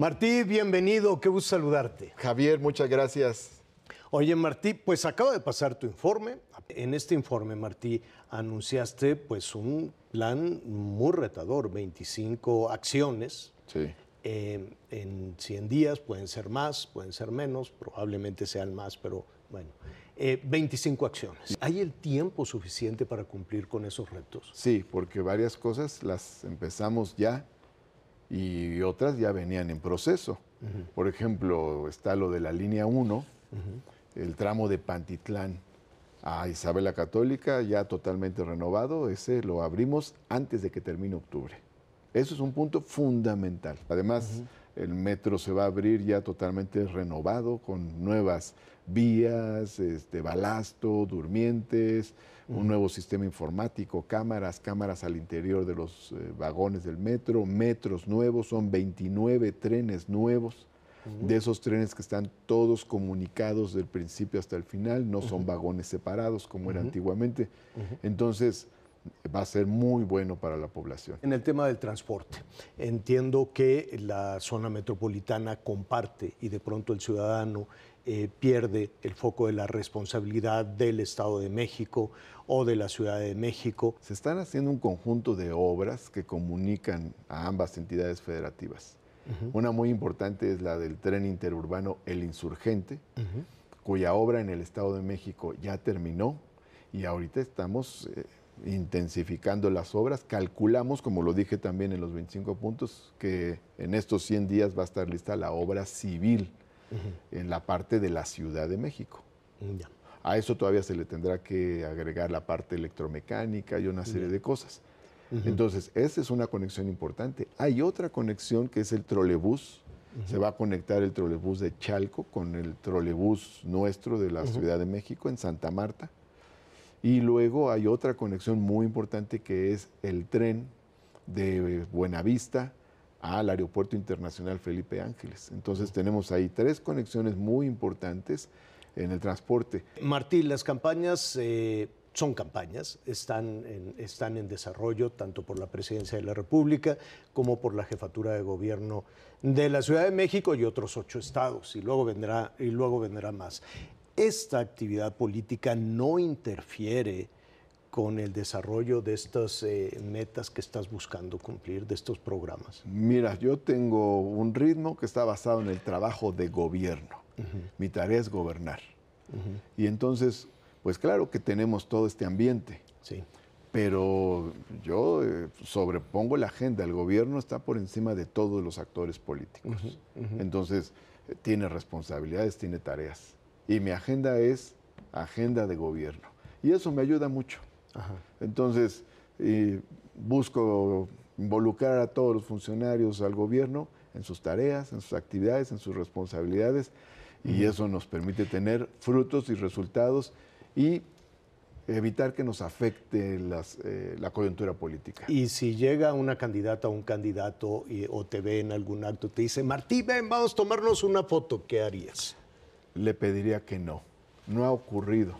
Martí, bienvenido, qué gusto saludarte. Javier, muchas gracias. Oye, Martí, pues acaba de pasar tu informe. En este informe, Martí, anunciaste pues un plan muy retador, 25 acciones. Sí. Eh, en 100 días pueden ser más, pueden ser menos, probablemente sean más, pero bueno. 25 eh, acciones. ¿Hay el tiempo suficiente para cumplir con esos retos? Sí, porque varias cosas las empezamos ya y otras ya venían en proceso. Por ejemplo, está lo de la línea 1, el tramo de Pantitlán a Isabel la Católica, ya totalmente renovado, ese lo abrimos antes de que termine octubre. Eso es un punto fundamental. Además, el metro se va a abrir ya totalmente renovado con nuevas vías, este, balasto, durmientes, un nuevo sistema informático, cámaras, cámaras al interior de los eh, vagones del metro, metros nuevos, son 29 trenes nuevos. De esos trenes que están todos comunicados del principio hasta el final, no son vagones separados como era antiguamente. Entonces, va a ser muy bueno para la población. En el tema del transporte, entiendo que la zona metropolitana comparte y de pronto el ciudadano eh, pierde el foco de la responsabilidad del Estado de México o de la Ciudad de México. Se están haciendo un conjunto de obras que comunican a ambas entidades federativas. Una muy importante es la del tren interurbano El Insurgente, cuya obra en el Estado de México ya terminó y ahorita estamos... Eh, intensificando las obras. Calculamos, como lo dije también en los 25 puntos, que en estos 100 días va a estar lista la obra civil en la parte de la Ciudad de México. Mm, a eso todavía se le tendrá que agregar la parte electromecánica y una serie de cosas. Entonces, esa es una conexión importante. Hay otra conexión que es el trolebús. Se va a conectar el trolebús de Chalco con el trolebús nuestro de la Ciudad de México en Santa Marta. Y luego hay otra conexión muy importante que es el tren de Buenavista al Aeropuerto Internacional Felipe Ángeles. Entonces tenemos ahí tres conexiones muy importantes en el transporte. Martín, las campañas eh, son campañas, están en, están en desarrollo tanto por la Presidencia de la República como por la Jefatura de Gobierno de la Ciudad de México y otros ocho estados, y luego vendrá, y luego vendrá más esta actividad política no interfiere con el desarrollo de estas eh, metas que estás buscando cumplir, de estos programas? Mira, yo tengo un ritmo que está basado en el trabajo de gobierno. Mi tarea es gobernar. Y entonces, pues claro que tenemos todo este ambiente. Sí. Pero yo eh, sobrepongo la agenda. El gobierno está por encima de todos los actores políticos. Entonces, eh, tiene responsabilidades, tiene tareas y mi agenda es agenda de gobierno. Y eso me ayuda mucho. Entonces, busco involucrar a todos los funcionarios al gobierno en sus tareas, en sus actividades, en sus responsabilidades, y eso nos permite tener frutos y resultados y evitar que nos afecte eh, la coyuntura política. Y si llega una candidata o un candidato eh, o te ve en algún acto, te dice, Martí, ven, vamos a tomarnos una foto, ¿qué harías? le pediría que no. No ha ocurrido.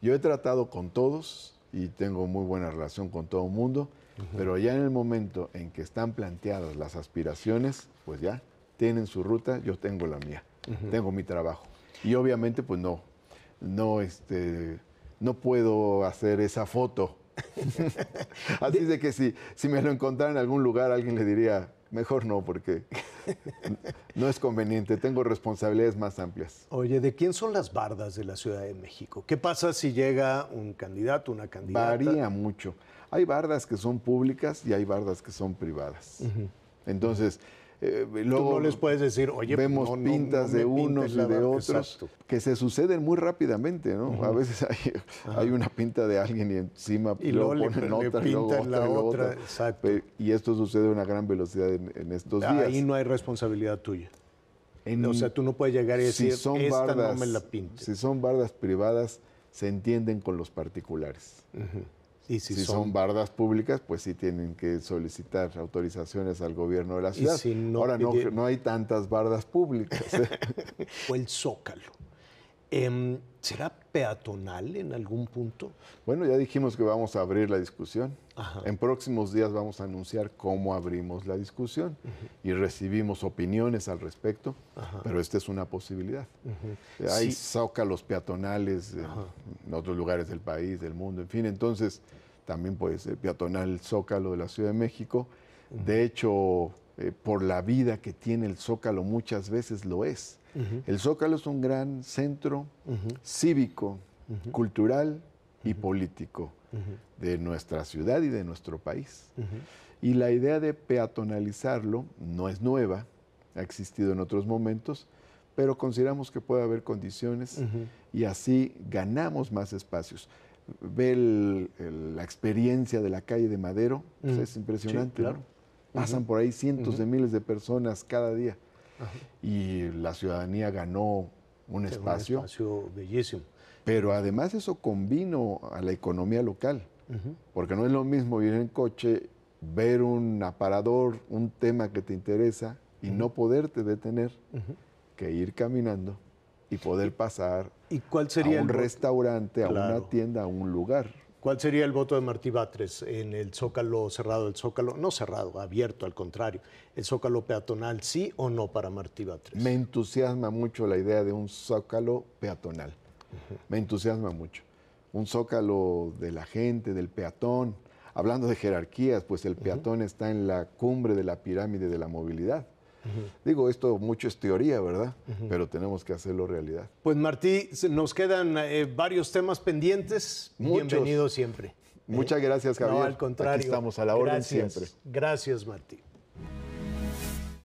Yo he tratado con todos y tengo muy buena relación con todo el mundo, pero ya en el momento en que están planteadas las aspiraciones, pues ya tienen su ruta, yo tengo la mía, tengo mi trabajo. Y obviamente pues no, no, este, no puedo hacer esa foto. Así de que si, si me lo encontrara en algún lugar, alguien le diría, mejor no, porque no es conveniente, tengo responsabilidades más amplias. Oye, ¿de quién son las bardas de la Ciudad de México? ¿Qué pasa si llega un candidato, una candidata? Varía mucho. Hay bardas que son públicas y hay bardas que son privadas. Entonces... Eh, luego no les puedes decir, oye, vemos pintas de unos y de otros que se suceden muy rápidamente, ¿no? A veces hay, una pinta de alguien y encima y ponen otra, y esto sucede a una gran velocidad en, estos días. Ahí no hay responsabilidad tuya. o sea, tú no puedes llegar y decir, esta no me la pinte. Si son bardas privadas, se entienden con los particulares si, son, bardas públicas, pues sí tienen que solicitar autorizaciones al gobierno de la ciudad. Ahora no, no, hay tantas bardas públicas. o el zócalo. Em, ¿Será peatonal en algún punto? Bueno, ya dijimos que vamos a abrir la discusión. En próximos días vamos a anunciar cómo abrimos la discusión y recibimos opiniones al respecto, pero esta es una posibilidad. Hay zócalos peatonales en otros lugares del país, del mundo, en fin, entonces también puede ser peatonal el zócalo de la Ciudad de México. De hecho, eh, por la vida que tiene el Zócalo muchas veces lo es. El Zócalo es un gran centro cívico, cultural y político de nuestra ciudad y de nuestro país. Y la idea de peatonalizarlo no es nueva, ha existido en otros momentos, pero consideramos que puede haber condiciones y así ganamos más espacios ve la experiencia de la calle de Madero, pues, mm. es impresionante. claro. Pasan por ahí cientos de miles de personas cada día. Y la ciudadanía ganó un espacio. Un espacio bellísimo. Pero además eso combino a la economía local, porque no es lo mismo ir en coche, ver un aparador, un tema que te interesa y no poderte detener, que ir caminando y poder pasar ¿Y cuál sería a un restaurante, a una tienda, a un lugar. ¿Cuál sería el voto de Martí Batres en el zócalo cerrado, el zócalo no cerrado, abierto, al contrario, el zócalo peatonal, sí o no para Martí Batres? Me entusiasma mucho la idea de un zócalo peatonal. Me entusiasma mucho. Un zócalo de la gente, del peatón. Hablando de jerarquías, pues el peatón está en la cumbre de la pirámide de la movilidad. Digo, esto mucho es teoría, ¿verdad? Pero tenemos que hacerlo realidad. Pues Martí, nos quedan eh, varios temas pendientes. Bienvenido siempre. Muchas ¿Eh? gracias, Javier. No, al contrario. estamos a la orden siempre. Gracias, Martí.